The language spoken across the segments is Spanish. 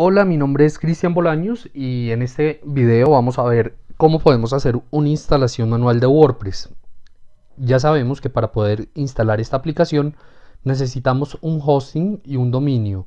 Hola, mi nombre es Cristian Bolaños y en este video vamos a ver cómo podemos hacer una instalación manual de WordPress. Ya sabemos que para poder instalar esta aplicación necesitamos un hosting y un dominio.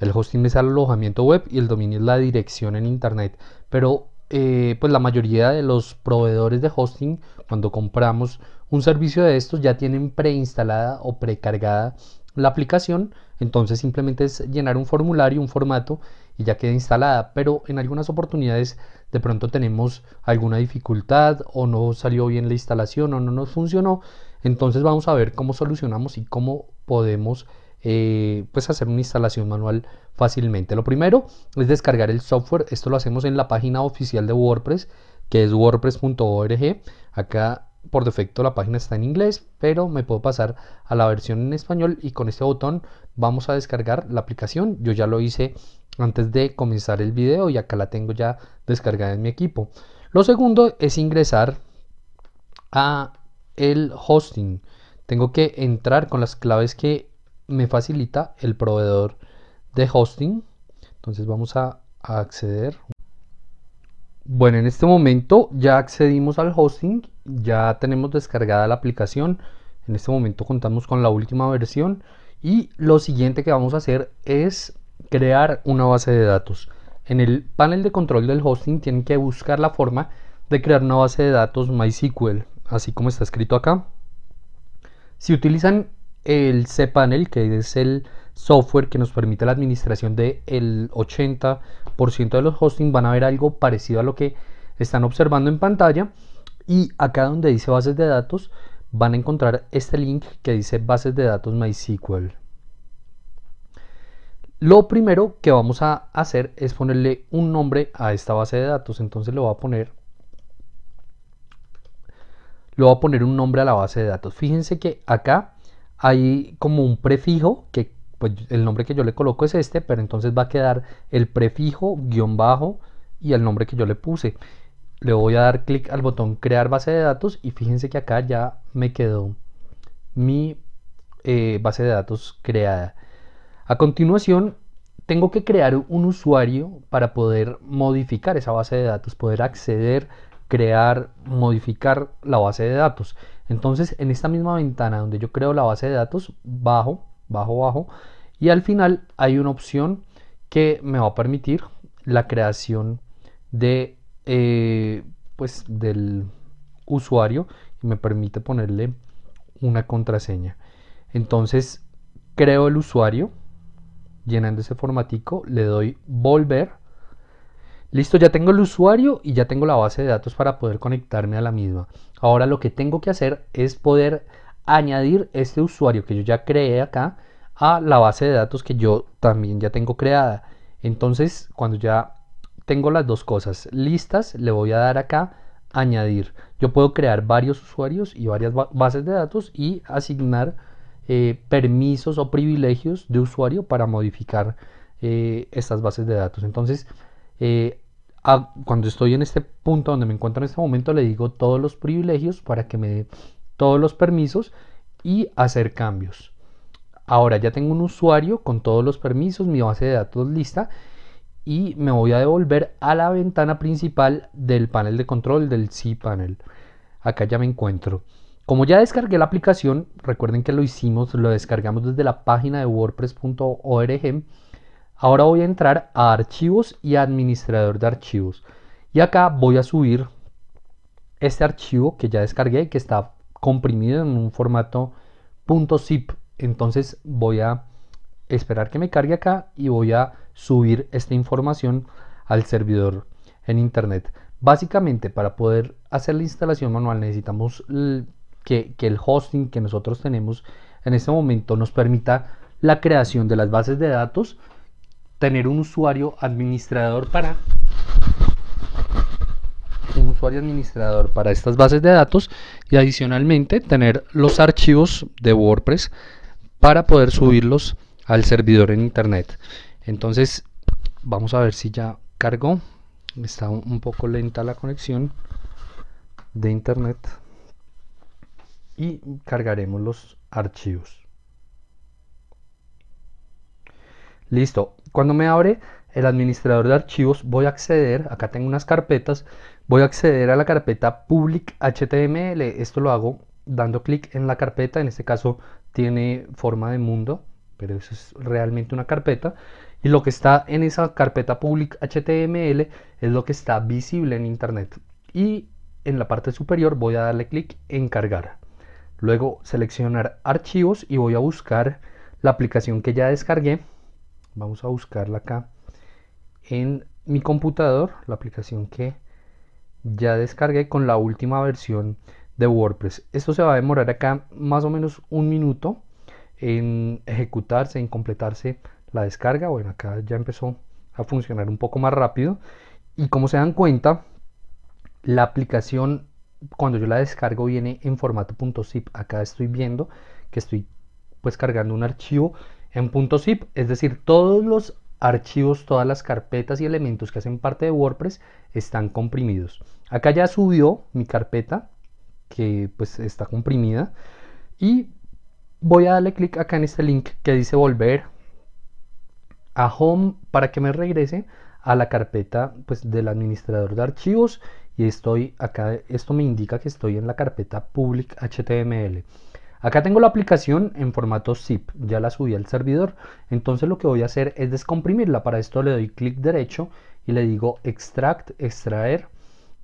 El hosting es el alojamiento web y el dominio es la dirección en internet. Pero eh, pues la mayoría de los proveedores de hosting cuando compramos un servicio de estos ya tienen preinstalada o precargada la aplicación. Entonces simplemente es llenar un formulario, un formato y ya queda instalada, pero en algunas oportunidades de pronto tenemos alguna dificultad o no salió bien la instalación o no nos funcionó, entonces vamos a ver cómo solucionamos y cómo podemos eh, pues hacer una instalación manual fácilmente. Lo primero es descargar el software, esto lo hacemos en la página oficial de WordPress que es wordpress.org. Acá por defecto la página está en inglés, pero me puedo pasar a la versión en español y con este botón vamos a descargar la aplicación. Yo ya lo hice antes de comenzar el video y acá la tengo ya descargada en mi equipo. Lo segundo es ingresar a el hosting. Tengo que entrar con las claves que me facilita el proveedor de hosting. Entonces vamos a, a acceder. Bueno, en este momento ya accedimos al hosting, ya tenemos descargada la aplicación. En este momento contamos con la última versión y lo siguiente que vamos a hacer es crear una base de datos. En el panel de control del hosting tienen que buscar la forma de crear una base de datos MySQL, así como está escrito acá. Si utilizan el cPanel, que es el software que nos permite la administración del 80 por ciento de los hosting van a ver algo parecido a lo que están observando en pantalla. Y acá donde dice bases de datos, van a encontrar este link que dice bases de datos MySQL. Lo primero que vamos a hacer es ponerle un nombre a esta base de datos. Entonces lo va a poner lo va a poner un nombre a la base de datos. Fíjense que acá hay como un prefijo que pues el nombre que yo le coloco es este, pero entonces va a quedar el prefijo guión bajo y el nombre que yo le puse. Le voy a dar clic al botón crear base de datos y fíjense que acá ya me quedó mi eh, base de datos creada. A continuación, tengo que crear un usuario para poder modificar esa base de datos, poder acceder, crear, modificar la base de datos. Entonces, en esta misma ventana donde yo creo la base de datos, bajo bajo, bajo. Y al final hay una opción que me va a permitir la creación de, eh, pues, del usuario y me permite ponerle una contraseña. Entonces creo el usuario llenando ese formatico, le doy volver. Listo, ya tengo el usuario y ya tengo la base de datos para poder conectarme a la misma. Ahora lo que tengo que hacer es poder añadir este usuario que yo ya creé acá a la base de datos que yo también ya tengo creada. Entonces, cuando ya tengo las dos cosas listas, le voy a dar acá añadir. Yo puedo crear varios usuarios y varias bases de datos y asignar eh, permisos o privilegios de usuario para modificar eh, estas bases de datos. Entonces, eh, cuando estoy en este punto donde me encuentro en este momento, le digo todos los privilegios para que me todos los permisos y hacer cambios. Ahora ya tengo un usuario con todos los permisos, mi base de datos lista y me voy a devolver a la ventana principal del panel de control del cPanel. Acá ya me encuentro. Como ya descargué la aplicación, recuerden que lo hicimos, lo descargamos desde la página de wordpress.org. Ahora voy a entrar a archivos y administrador de archivos. Y acá voy a subir este archivo que ya descargué, que está comprimido en un formato .zip. Entonces voy a esperar que me cargue acá y voy a subir esta información al servidor en internet. Básicamente para poder hacer la instalación manual necesitamos que, que el hosting que nosotros tenemos en este momento nos permita la creación de las bases de datos, tener un usuario administrador para administrador para estas bases de datos y adicionalmente tener los archivos de WordPress para poder subirlos al servidor en internet. Entonces, vamos a ver si ya cargó. Está un poco lenta la conexión de internet y cargaremos los archivos. Listo. Cuando me abre el administrador de archivos, voy a acceder, acá tengo unas carpetas, voy a acceder a la carpeta public html, esto lo hago dando clic en la carpeta, en este caso tiene forma de mundo, pero eso es realmente una carpeta, y lo que está en esa carpeta public html es lo que está visible en internet, y en la parte superior voy a darle clic en cargar, luego seleccionar archivos y voy a buscar la aplicación que ya descargué, vamos a buscarla acá, en mi computador, la aplicación que ya descargué con la última versión de WordPress. Esto se va a demorar acá más o menos un minuto en ejecutarse, en completarse la descarga. Bueno, acá ya empezó a funcionar un poco más rápido. Y como se dan cuenta, la aplicación cuando yo la descargo viene en formato .zip. Acá estoy viendo que estoy pues cargando un archivo en .zip, es decir, todos los archivos, todas las carpetas y elementos que hacen parte de WordPress están comprimidos. Acá ya subió mi carpeta, que pues está comprimida, y voy a darle clic acá en este link que dice volver a home para que me regrese a la carpeta pues del administrador de archivos y estoy acá esto me indica que estoy en la carpeta public html Acá tengo la aplicación en formato zip, ya la subí al servidor, entonces lo que voy a hacer es descomprimirla, para esto le doy clic derecho y le digo extract, extraer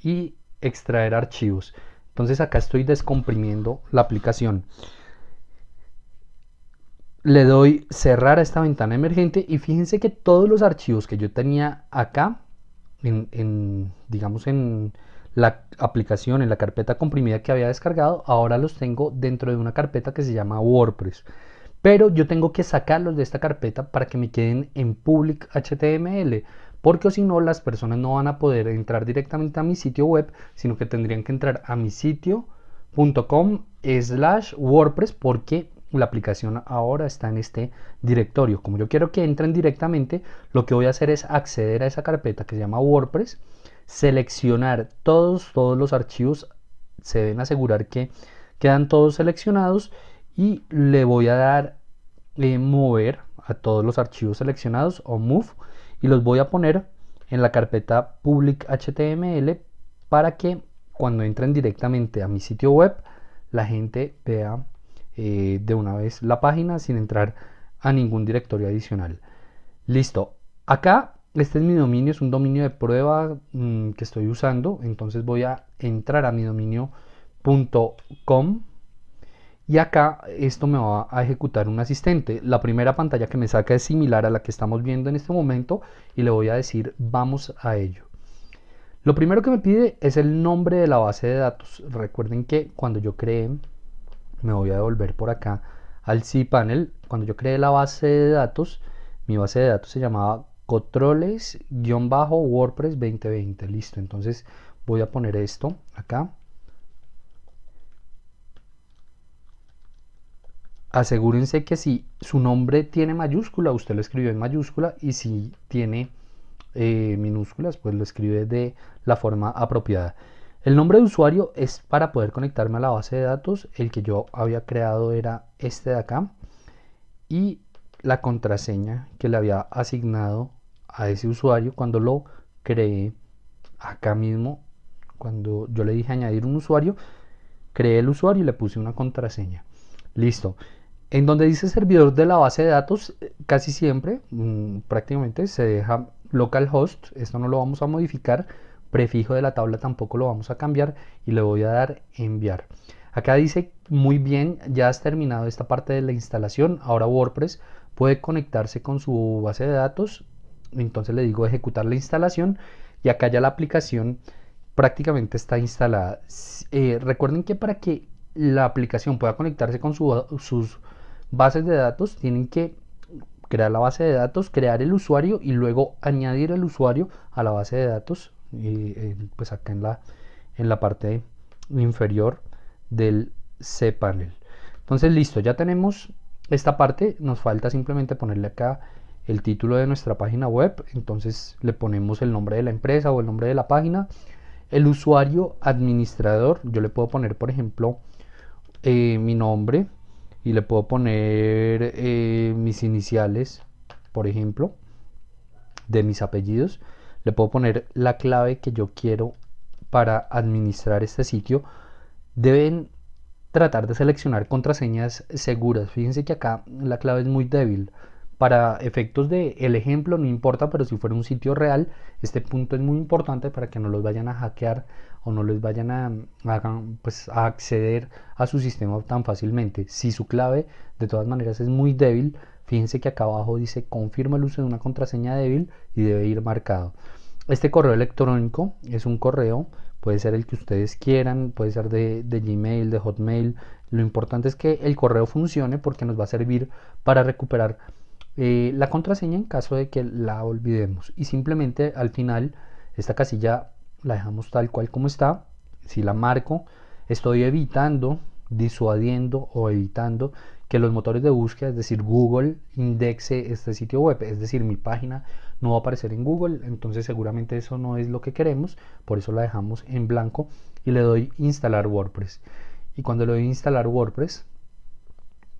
y extraer archivos. Entonces acá estoy descomprimiendo la aplicación. Le doy cerrar a esta ventana emergente y fíjense que todos los archivos que yo tenía acá, en, en digamos en, la aplicación en la carpeta comprimida que había descargado, ahora los tengo dentro de una carpeta que se llama WordPress. Pero yo tengo que sacarlos de esta carpeta para que me queden en public HTML, porque si no las personas no van a poder entrar directamente a mi sitio web, sino que tendrían que entrar a mi sitio.com slash WordPress porque la aplicación ahora está en este directorio. Como yo quiero que entren directamente, lo que voy a hacer es acceder a esa carpeta que se llama WordPress seleccionar todos, todos los archivos, se deben asegurar que quedan todos seleccionados y le voy a dar eh, mover a todos los archivos seleccionados o move y los voy a poner en la carpeta public html para que cuando entren directamente a mi sitio web la gente vea eh, de una vez la página sin entrar a ningún directorio adicional listo acá este es mi dominio, es un dominio de prueba mm, que estoy usando. Entonces voy a entrar a mi dominio.com y acá esto me va a ejecutar un asistente. La primera pantalla que me saca es similar a la que estamos viendo en este momento y le voy a decir vamos a ello. Lo primero que me pide es el nombre de la base de datos. Recuerden que cuando yo creé, me voy a devolver por acá al cPanel, cuando yo creé la base de datos, mi base de datos se llamaba controles-wordpress 2020 listo entonces voy a poner esto acá asegúrense que si su nombre tiene mayúscula usted lo escribió en mayúscula y si tiene eh, minúsculas pues lo escribe de la forma apropiada el nombre de usuario es para poder conectarme a la base de datos el que yo había creado era este de acá y la contraseña que le había asignado a ese usuario cuando lo creé acá mismo. Cuando yo le dije añadir un usuario, creé el usuario y le puse una contraseña. Listo. En donde dice servidor de la base de datos, eh, casi siempre, mm, prácticamente se deja localhost. Esto no lo vamos a modificar. Prefijo de la tabla tampoco lo vamos a cambiar y le voy a dar enviar. Acá dice muy bien, ya has terminado esta parte de la instalación. Ahora WordPress puede conectarse con su base de datos entonces le digo ejecutar la instalación y acá ya la aplicación prácticamente está instalada. Eh, recuerden que para que la aplicación pueda conectarse con sus bases de datos, tienen que crear la base de datos, crear el usuario y luego añadir el usuario a la base de datos, eh, pues acá en la, en la parte inferior del cPanel. Entonces listo, ya tenemos esta parte, nos falta simplemente ponerle acá el título de nuestra página web, entonces le ponemos el nombre de la empresa o el nombre de la página. El usuario administrador, yo le puedo poner, por ejemplo, eh, mi nombre y le puedo poner eh, mis iniciales, por ejemplo, de mis apellidos. Le puedo poner la clave que yo quiero para administrar este sitio. Deben tratar de seleccionar contraseñas seguras. Fíjense que acá la clave es muy débil. Para efectos del el ejemplo no importa, pero si fuera un sitio real, este punto es muy importante para que no los vayan a hackear o no les vayan a, pues, acceder a su sistema tan fácilmente. Si su clave de todas maneras es muy débil, fíjense que acá abajo dice confirma el uso de una contraseña débil y debe ir marcado. Este correo electrónico es un correo, puede ser el que ustedes quieran, puede ser de, de Gmail, de Hotmail. Lo importante es que el correo funcione porque nos va a servir para recuperar eh, la contraseña en caso de que la olvidemos y simplemente al final esta casilla la dejamos tal cual como está si la marco estoy evitando disuadiendo o evitando que los motores de búsqueda, es decir, Google indexe este sitio web, es decir, mi página no va a aparecer en Google, entonces seguramente eso no es lo que queremos, por eso la dejamos en blanco y le doy instalar WordPress. Y cuando le doy instalar WordPress,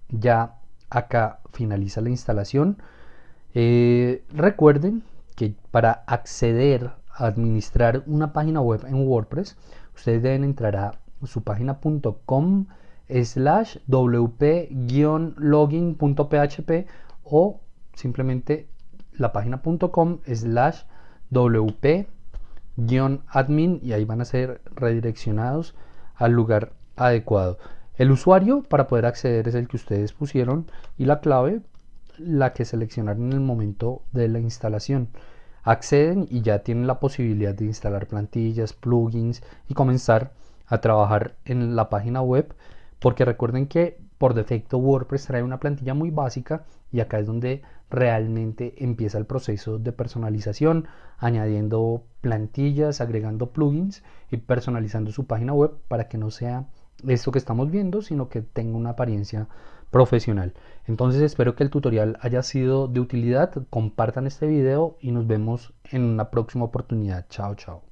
ya acá finaliza la instalación. Eh, recuerden que para acceder a administrar una página web en WordPress, ustedes deben entrar a su página.com slash wp-login.php o simplemente la página.com slash wp-admin y ahí van a ser redireccionados al lugar adecuado. El usuario para poder acceder es el que ustedes pusieron y la clave la que seleccionaron en el momento de la instalación. Acceden y ya tienen la posibilidad de instalar plantillas, plugins y comenzar a trabajar en la página web porque recuerden que por defecto WordPress trae una plantilla muy básica y acá es donde realmente empieza el proceso de personalización, añadiendo plantillas, agregando plugins y personalizando su página web para que no sea esto que estamos viendo, sino que tenga una apariencia profesional. Entonces espero que el tutorial haya sido de utilidad, compartan este video y nos vemos en una próxima oportunidad. Chao, chao.